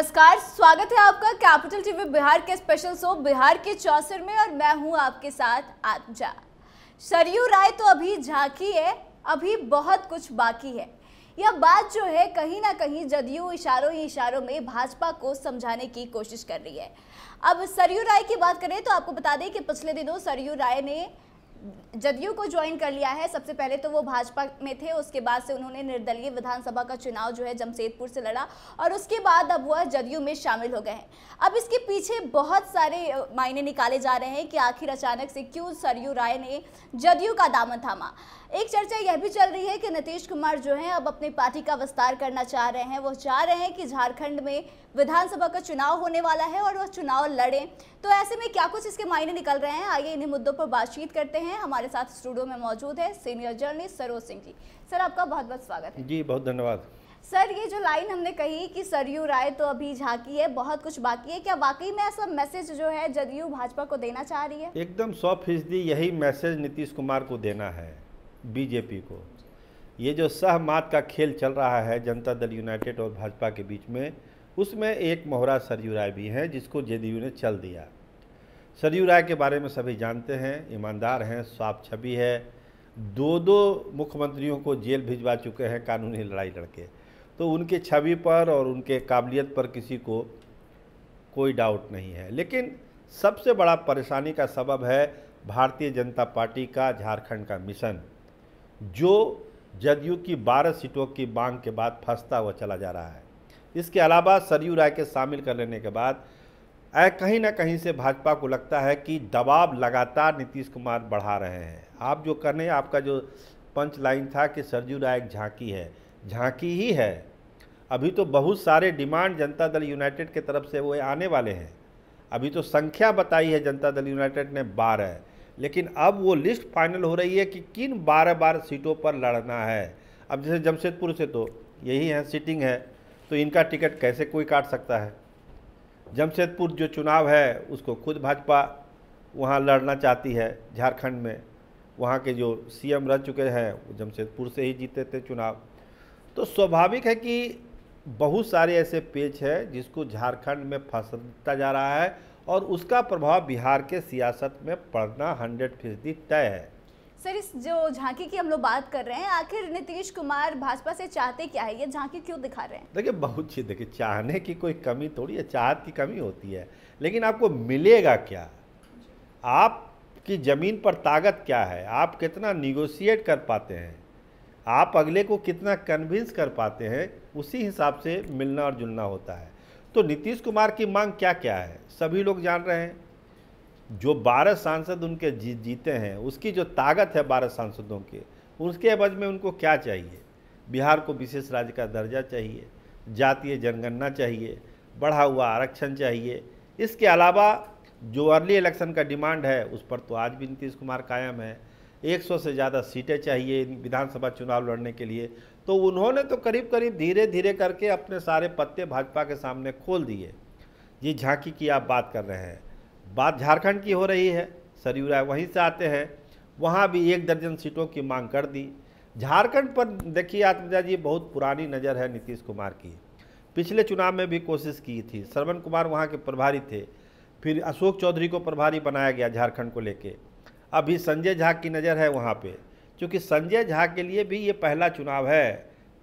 नमस्कार स्वागत है आपका कैपिटल टीवी बिहार के स्पेशल शो बिहार के चौसर में और मैं हूं आपके साथ आत्मजा सरयू राय तो अभी झांकी है अभी बहुत कुछ बाकी है यह बात जो है कहीं ना कहीं जदयू इशारों ही इशारों में भाजपा को समझाने की कोशिश कर रही है अब सरयू राय की बात करें तो आपको बता दें कि पिछले दिनों सरयू राय ने जदयू को ज्वाइन कर लिया है सबसे पहले तो वो भाजपा में थे उसके बाद से उन्होंने निर्दलीय विधानसभा का चुनाव जो है जमशेदपुर से लड़ा और उसके बाद अब वह जदयू में शामिल हो गए हैं अब इसके पीछे बहुत सारे मायने निकाले जा रहे हैं कि आखिर अचानक से क्यों सरयू राय ने जदयू का दामन थामा एक चर्चा यह भी चल रही है कि नीतीश कुमार जो हैं अब अपनी पार्टी का विस्तार करना चाह रहे हैं वो चाह रहे हैं कि झारखंड में विधानसभा का चुनाव होने वाला है और वह चुनाव लड़ें तो ऐसे में क्या कुछ इसके मायने निकल रहे हैं आइए इन्हीं मुद्दों पर बातचीत करते हैं हमारे साथ स्टूडियो में मौजूद है senior journalist Saroj Singh ji sir आपका बहुत बहुत स्वागत है जी बहुत धन्यवाद सर ये जो लाइन हमने कही कि सरयू राय तो अभी झांकी है बहुत कुछ बाकी है क्या वाकई में ऐसा मैसेज जो है जदयू भाजपा को देना चाह रही है एकदम सौ फीसदी यही मैसेज नीतीश कुमार को देना है बीजेपी को ये जो सहमात का खेल चल रहा है जनता दल यूनाइटेड और भाजपा के बीच में उसमें एक मोहरा सरयू राय भी हैं जिसको जेडीयू ने चल दिया सरयू राय के बारे में सभी जानते हैं ईमानदार हैं साफ छवि है दो दो मुख्यमंत्रियों को जेल भिजवा चुके हैं कानूनी लड़ाई लड़के तो उनके छवि पर और उनके काबिलियत पर किसी को कोई डाउट नहीं है लेकिन सबसे बड़ा परेशानी का सबब है भारतीय जनता पार्टी का झारखंड का मिशन जो जदयू की 12 सीटों की मांग के बाद फंसता हुआ चला जा रहा है इसके अलावा सरयू राय के शामिल कर लेने के बाद कहीं ना कहीं से भाजपा को लगता है कि दबाव लगातार नीतीश कुमार बढ़ा रहे हैं आप जो करने आपका जो पंच लाइन था कि सरजू राय एक झांकी है झांकी ही है अभी तो बहुत सारे डिमांड जनता दल यूनाइटेड के तरफ से वो आने वाले हैं अभी तो संख्या बताई है जनता दल यूनाइटेड ने बारह लेकिन अब वो लिस्ट फाइनल हो रही है कि किन बारह बारह सीटों पर लड़ना है अब जैसे जमशेदपुर से तो यही है सीटिंग है तो इनका टिकट कैसे कोई काट सकता है जमशेदपुर जो चुनाव है उसको खुद भाजपा वहाँ लड़ना चाहती है झारखंड में वहाँ के जो सीएम रह चुके हैं वो जमशेदपुर से ही जीते थे चुनाव तो स्वाभाविक है कि बहुत सारे ऐसे पेच है जिसको झारखंड में फंसता जा रहा है और उसका प्रभाव बिहार के सियासत में पड़ना हंड्रेड फीसदी तय है सर इस जो झांकी की हम लोग बात कर रहे हैं आखिर नीतीश कुमार भाजपा से चाहते क्या है ये झांकी क्यों दिखा रहे हैं देखिए बहुत चीज़ देखिए चाहने की कोई कमी थोड़ी है चाहत की कमी होती है लेकिन आपको मिलेगा क्या आपकी ज़मीन पर ताकत क्या है आप कितना निगोशिएट कर पाते हैं आप अगले को कितना कन्विंस कर पाते हैं उसी हिसाब से मिलना और जुलना होता है तो नीतीश कुमार की मांग क्या क्या है सभी लोग जान रहे हैं जो बारह सांसद उनके जीत जीते हैं उसकी जो ताकत है बारह सांसदों के उसके एवज में उनको क्या चाहिए बिहार को विशेष राज्य का दर्जा चाहिए जातीय जनगणना चाहिए बढ़ा हुआ आरक्षण चाहिए इसके अलावा जो अर्ली इलेक्शन का डिमांड है उस पर तो आज भी नीतीश कुमार कायम है 100 से ज़्यादा सीटें चाहिए विधानसभा चुनाव लड़ने के लिए तो उन्होंने तो करीब करीब धीरे धीरे करके अपने सारे पत्ते भाजपा के सामने खोल दिए ये झांकी की आप बात कर रहे हैं बात झारखंड की हो रही है सरयू राय वहीं से आते हैं वहाँ भी एक दर्जन सीटों की मांग कर दी झारखंड पर देखिए आत्मजा जी बहुत पुरानी नज़र है नीतीश कुमार की पिछले चुनाव में भी कोशिश की थी श्रवण कुमार वहाँ के प्रभारी थे फिर अशोक चौधरी को प्रभारी बनाया गया झारखंड को लेके अभी संजय झा की नज़र है वहाँ पे क्योंकि संजय झा के लिए भी ये पहला चुनाव है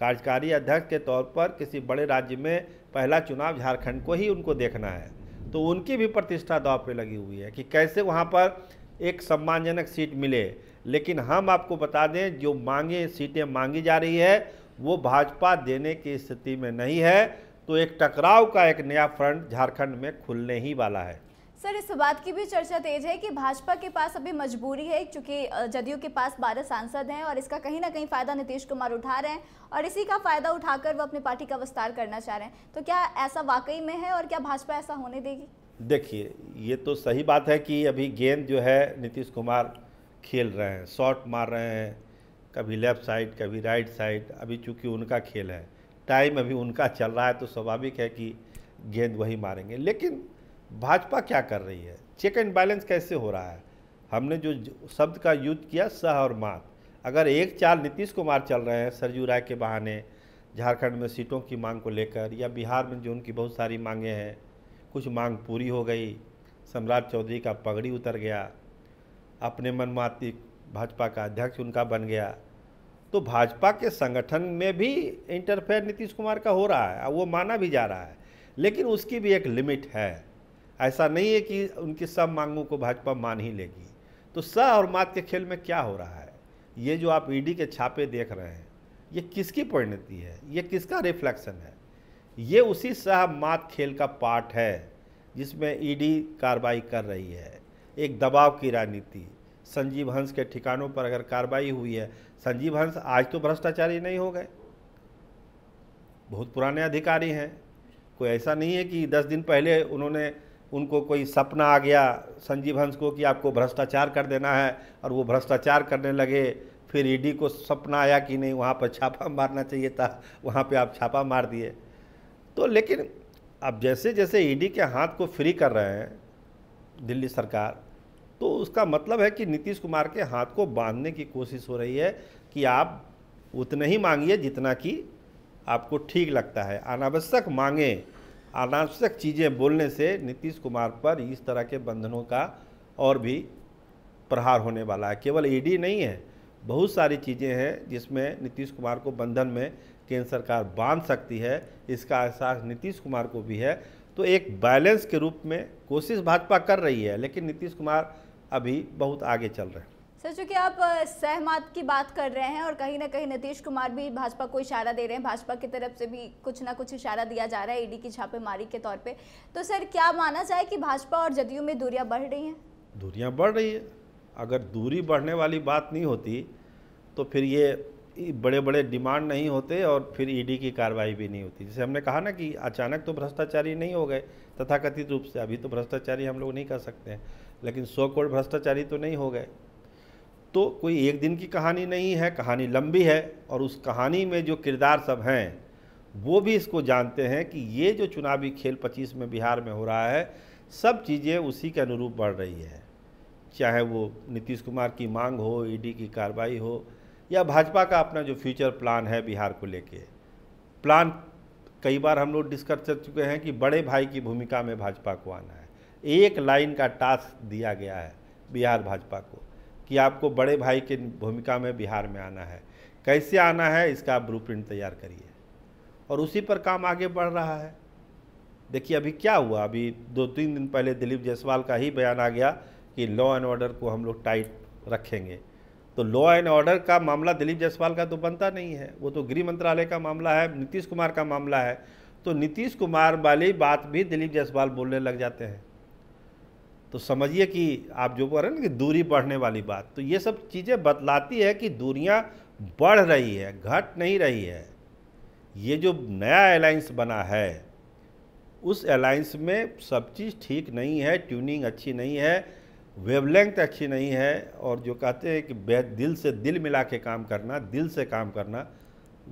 कार्यकारी अध्यक्ष के तौर पर किसी बड़े राज्य में पहला चुनाव झारखंड को ही उनको देखना है तो उनकी भी प्रतिष्ठा दाव पे लगी हुई है कि कैसे वहाँ पर एक सम्मानजनक सीट मिले लेकिन हम आपको बता दें जो मांगे सीटें मांगी जा रही है वो भाजपा देने की स्थिति में नहीं है तो एक टकराव का एक नया फ्रंट झारखंड में खुलने ही वाला है सर इस बात की भी चर्चा तेज है कि भाजपा के पास अभी मजबूरी है क्योंकि जदयू के पास बारह सांसद हैं और इसका कहीं ना कहीं फ़ायदा नीतीश कुमार उठा रहे हैं और इसी का फ़ायदा उठाकर वो अपनी पार्टी का विस्तार करना चाह रहे हैं तो क्या ऐसा वाकई में है और क्या भाजपा ऐसा होने देगी देखिए ये तो सही बात है कि अभी गेंद जो है नीतीश कुमार खेल रहे हैं शॉर्ट मार रहे हैं कभी लेफ्ट साइड कभी राइट साइड अभी चूंकि उनका खेल है टाइम अभी उनका चल रहा है तो स्वाभाविक है कि गेंद वही मारेंगे लेकिन भाजपा क्या कर रही है चेक एंड बैलेंस कैसे हो रहा है हमने जो शब्द का यूज किया सह और मात अगर एक चाल नीतीश कुमार चल रहे हैं सरजू राय के बहाने झारखंड में सीटों की मांग को लेकर या बिहार में जो उनकी बहुत सारी मांगें हैं कुछ मांग पूरी हो गई सम्राट चौधरी का पगड़ी उतर गया अपने मनमाती भाजपा का अध्यक्ष उनका बन गया तो भाजपा के संगठन में भी इंटरफेयर नीतीश कुमार का हो रहा है और वो माना भी जा रहा है लेकिन उसकी भी एक लिमिट है ऐसा नहीं है कि उनकी सब मांगों को भाजपा मान ही लेगी तो स और मात के खेल में क्या हो रहा है ये जो आप ईडी e के छापे देख रहे हैं ये किसकी परिणति है ये किसका रिफ्लेक्शन है ये उसी सह मात खेल का पार्ट है जिसमें ईडी e कार्रवाई कर रही है एक दबाव की राजनीति संजीव हंस के ठिकानों पर अगर कार्रवाई हुई है संजीव हंस आज तो भ्रष्टाचारी नहीं हो गए बहुत पुराने अधिकारी हैं कोई ऐसा नहीं है कि दस दिन पहले उन्होंने उनको कोई सपना आ गया संजीव हंस को कि आपको भ्रष्टाचार कर देना है और वो भ्रष्टाचार करने लगे फिर ईडी को सपना आया कि नहीं वहाँ पर छापा मारना चाहिए था वहाँ पे आप छापा मार दिए तो लेकिन अब जैसे जैसे ईडी के हाथ को फ्री कर रहे हैं दिल्ली सरकार तो उसका मतलब है कि नीतीश कुमार के हाथ को बांधने की कोशिश हो रही है कि आप उतना ही मांगिए जितना कि आपको ठीक लगता है अनावश्यक मांगें अनावश्यक चीज़ें बोलने से नीतीश कुमार पर इस तरह के बंधनों का और भी प्रहार होने वाला है केवल ईडी नहीं है बहुत सारी चीज़ें हैं जिसमें नीतीश कुमार को बंधन में केंद्र सरकार बांध सकती है इसका एहसास नीतीश कुमार को भी है तो एक बैलेंस के रूप में कोशिश भाजपा कर रही है लेकिन नीतीश कुमार अभी बहुत आगे चल रहे हैं सर चूँकि आप सहमत की बात कर रहे हैं और कहीं ना कहीं नीतीश कुमार भी भाजपा को इशारा दे रहे हैं भाजपा की तरफ से भी कुछ ना कुछ इशारा दिया जा रहा है ईडी की छापेमारी के तौर पे तो सर क्या माना जाए कि भाजपा और जदयू में दूरियां बढ़ रही हैं दूरियां बढ़ रही है अगर दूरी बढ़ने वाली बात नहीं होती तो फिर ये बड़े बड़े डिमांड नहीं होते और फिर ईडी की कार्रवाई भी नहीं होती जैसे हमने कहा ना कि अचानक तो भ्रष्टाचारी नहीं हो गए तथाकथित रूप से अभी तो भ्रष्टाचारी हम लोग नहीं कर सकते हैं लेकिन सौ करोड़ भ्रष्टाचारी तो नहीं हो गए तो कोई एक दिन की कहानी नहीं है कहानी लंबी है और उस कहानी में जो किरदार सब हैं वो भी इसको जानते हैं कि ये जो चुनावी खेल 25 में बिहार में हो रहा है सब चीज़ें उसी के अनुरूप बढ़ रही है चाहे वो नीतीश कुमार की मांग हो ईडी की कार्रवाई हो या भाजपा का अपना जो फ्यूचर प्लान है बिहार को लेके प्लान कई बार हम लोग डिस्कस कर चुके हैं कि बड़े भाई की भूमिका में भाजपा को आना है एक लाइन का टास्क दिया गया है बिहार भाजपा को कि आपको बड़े भाई की भूमिका में बिहार में आना है कैसे आना है इसका आप ब्लू तैयार करिए और उसी पर काम आगे बढ़ रहा है देखिए अभी क्या हुआ अभी दो तीन दिन पहले दिलीप जायसवाल का ही बयान आ गया कि लॉ एंड ऑर्डर को हम लोग टाइट रखेंगे तो लॉ एंड ऑर्डर का मामला दिलीप जायसवाल का तो बनता नहीं है वो तो गृह मंत्रालय का मामला है नीतीश कुमार का मामला है तो नीतीश कुमार वाली बात भी दिलीप जायसवाल बोलने लग जाते हैं तो समझिए कि आप जो बोल रहे हैं ना कि दूरी बढ़ने वाली बात तो ये सब चीज़ें बतलाती है कि दूरियां बढ़ रही है घट नहीं रही है ये जो नया अलायंस बना है उस अलायंस में सब चीज़ ठीक नहीं है ट्यूनिंग अच्छी नहीं है वेवलेंथ अच्छी नहीं है और जो कहते हैं कि दिल से दिल मिला के काम करना दिल से काम करना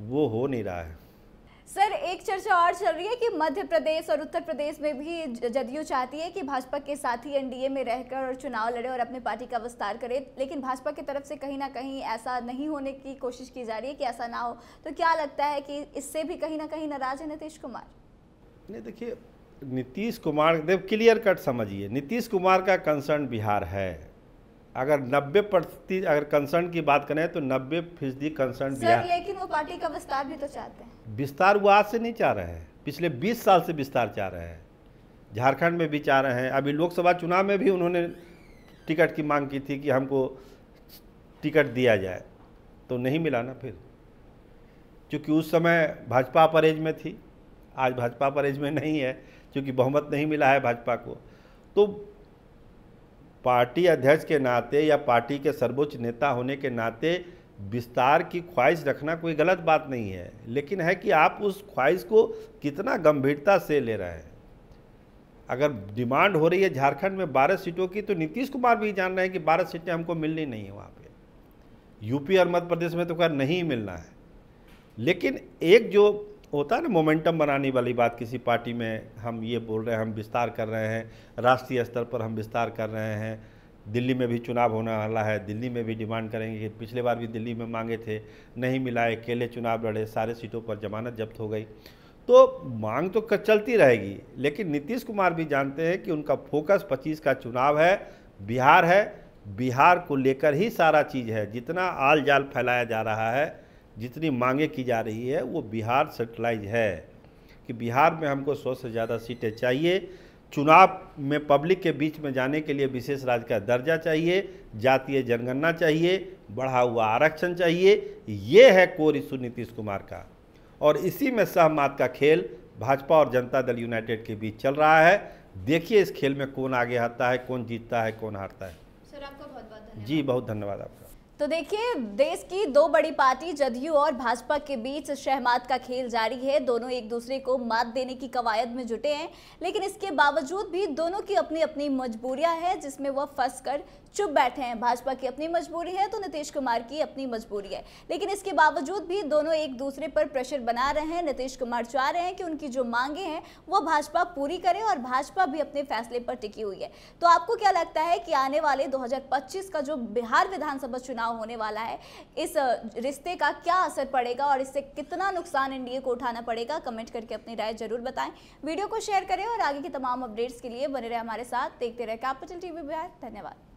वो हो नहीं रहा है सर एक चर्चा और चल रही है कि मध्य प्रदेश और उत्तर प्रदेश में भी जदयू चाहती है कि भाजपा के साथ ही एनडीए में रहकर और चुनाव लड़े और अपने पार्टी का विस्तार करे लेकिन भाजपा की तरफ से कहीं ना कहीं ऐसा नहीं होने की कोशिश की जा रही है कि ऐसा ना हो तो क्या लगता है कि इससे भी कहीं ना कहीं नाराज है नीतीश कुमार नहीं देखिए नीतीश कुमार देव क्लियर कट समझिए नीतीश कुमार का कंसर्न बिहार है अगर 90 प्रतिशत अगर कंसर्न की बात करें तो 90 फीसदी कंसर्न दिया लेकिन वो पार्टी का विस्तार भी तो चाहते हैं विस्तार वो आज से नहीं चाह रहे हैं पिछले 20 साल से विस्तार चाह रहे हैं झारखंड में भी चाह रहे हैं अभी लोकसभा चुनाव में भी उन्होंने टिकट की मांग की थी कि हमको टिकट दिया जाए तो नहीं मिला ना फिर क्योंकि उस समय भाजपा परेज में थी आज भाजपा परेज में नहीं है क्योंकि बहुमत नहीं मिला है भाजपा को तो पार्टी अध्यक्ष के नाते या पार्टी के सर्वोच्च नेता होने के नाते विस्तार की ख्वाहिश रखना कोई गलत बात नहीं है लेकिन है कि आप उस ख्वाहिश को कितना गंभीरता से ले रहे हैं अगर डिमांड हो रही है झारखंड में बारह सीटों की तो नीतीश कुमार भी जान रहे हैं कि बारह सीटें हमको मिलनी नहीं है वहाँ पे यूपी और मध्य प्रदेश में तो खैर नहीं मिलना है लेकिन एक जो होता है ना मोमेंटम बनाने वाली बात किसी पार्टी में हम ये बोल रहे हैं हम विस्तार कर रहे हैं राष्ट्रीय स्तर पर हम विस्तार कर रहे हैं दिल्ली में भी चुनाव होने वाला है दिल्ली में भी डिमांड करेंगे कि पिछले बार भी दिल्ली में मांगे थे नहीं मिला अकेले चुनाव लड़े सारे सीटों पर जमानत जब्त हो गई तो मांग तो चलती रहेगी लेकिन नीतीश कुमार भी जानते हैं कि उनका फोकस पच्चीस का चुनाव है बिहार है बिहार को लेकर ही सारा चीज़ है जितना आल जाल फैलाया जा रहा है जितनी मांगे की जा रही है वो बिहार सेटेलाइज है कि बिहार में हमको सौ से ज़्यादा सीटें चाहिए चुनाव में पब्लिक के बीच में जाने के लिए विशेष राज्य का दर्जा चाहिए जातीय जनगणना चाहिए बढ़ा हुआ आरक्षण चाहिए ये है कोर इशू नीतीश कुमार का और इसी में सहमात का खेल भाजपा और जनता दल यूनाइटेड के बीच चल रहा है देखिए इस खेल में कौन आगे आता है कौन जीतता है कौन हारता है सर आपका बहुत बहुत धन्यवाद जी बहुत धन्यवाद आपका तो देखिए देश की दो बड़ी पार्टी जदयू और भाजपा के बीच शहमात का खेल जारी है दोनों एक दूसरे को मात देने की कवायद में जुटे हैं लेकिन इसके बावजूद भी दोनों की अपनी अपनी मजबूरियां हैं जिसमें वह फंस कर चुप बैठे हैं भाजपा की अपनी मजबूरी है तो नीतीश कुमार की अपनी मजबूरी है लेकिन इसके बावजूद भी दोनों एक दूसरे पर प्रेशर बना रहे हैं नीतीश कुमार चाह रहे हैं कि उनकी जो मांगे हैं वो भाजपा पूरी करे और भाजपा भी अपने फैसले पर टिकी हुई है तो आपको क्या लगता है कि आने वाले दो का जो बिहार विधानसभा चुनाव होने वाला है इस रिश्ते का क्या असर पड़ेगा और इससे कितना नुकसान एनडीए को उठाना पड़ेगा कमेंट करके अपनी राय जरूर बताएं वीडियो को शेयर करें और आगे की तमाम अपडेट्स के लिए बने रहे हमारे साथ देखते रहे कैपिटल टीवी बिहार धन्यवाद